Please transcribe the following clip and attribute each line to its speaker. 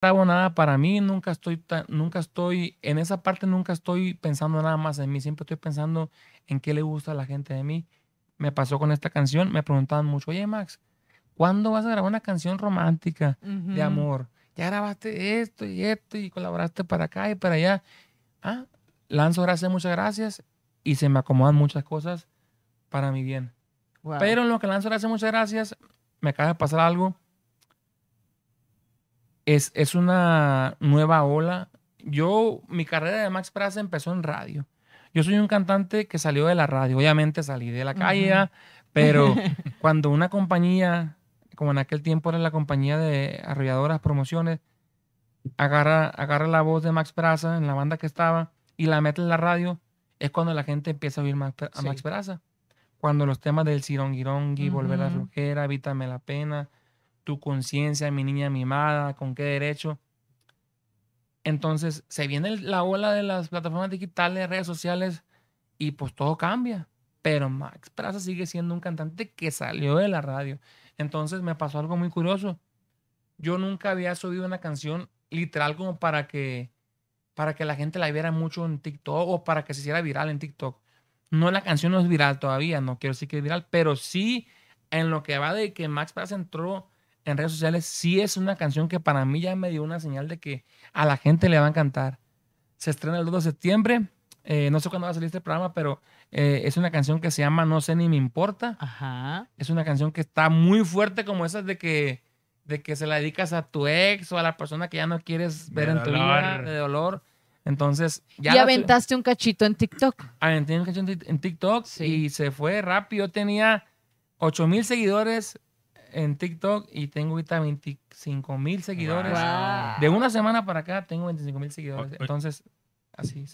Speaker 1: grabo nada para mí, nunca estoy, nunca estoy, en esa parte nunca estoy pensando nada más en mí, siempre estoy pensando en qué le gusta a la gente de mí. Me pasó con esta canción, me preguntaban mucho, oye Max, ¿cuándo vas a grabar una canción romántica de amor? Ya grabaste esto y esto y colaboraste para acá y para allá. Ah, lanzo gracias, muchas gracias y se me acomodan muchas cosas para mi bien. Pero en lo que lanzo gracias, muchas gracias, me acaba de pasar algo es, una nueva ola. Yo, mi carrera de Max Praza empezó en radio. Yo soy un cantante que salió de la radio. Obviamente salí de la calle, pero cuando una compañía, como en aquel tiempo era la compañía de arrolladoras promociones, agarra, agarra la voz de Max Praza en la banda que estaba y la mete en la radio, es cuando la gente empieza a oír a Max Praza. Cuando los temas del Cirón Volver a la Rujera, Evítame la Pena, tu conciencia, mi niña mimada, con qué derecho. Entonces se viene la ola de las plataformas digitales, redes sociales y pues todo cambia. Pero Max Plaza sigue siendo un cantante que salió de la radio. Entonces me pasó algo muy curioso. Yo nunca había subido una canción literal como para que para que la gente la viera mucho en TikTok o para que se hiciera viral en TikTok. No, la canción no es viral todavía, no quiero decir que es viral, pero sí en lo que va de que Max Praza entró en redes sociales, sí es una canción que para mí ya me dio una señal de que a la gente le va a encantar. Se estrena el 2 de septiembre. Eh, no sé cuándo va a salir este programa, pero eh, es una canción que se llama No sé ni me importa. Ajá. Es una canción que está muy fuerte como esas de que, de que se la dedicas a tu ex o a la persona que ya no quieres ver en tu vida, de dolor. Entonces, ya. Y aventaste un cachito en TikTok. Ah, Aventé un cachito en TikTok y se fue rápido. tenía 8 mil seguidores, en TikTok y tengo ahorita 25 mil seguidores. De una semana para acá tengo 25 mil seguidores. Entonces, así.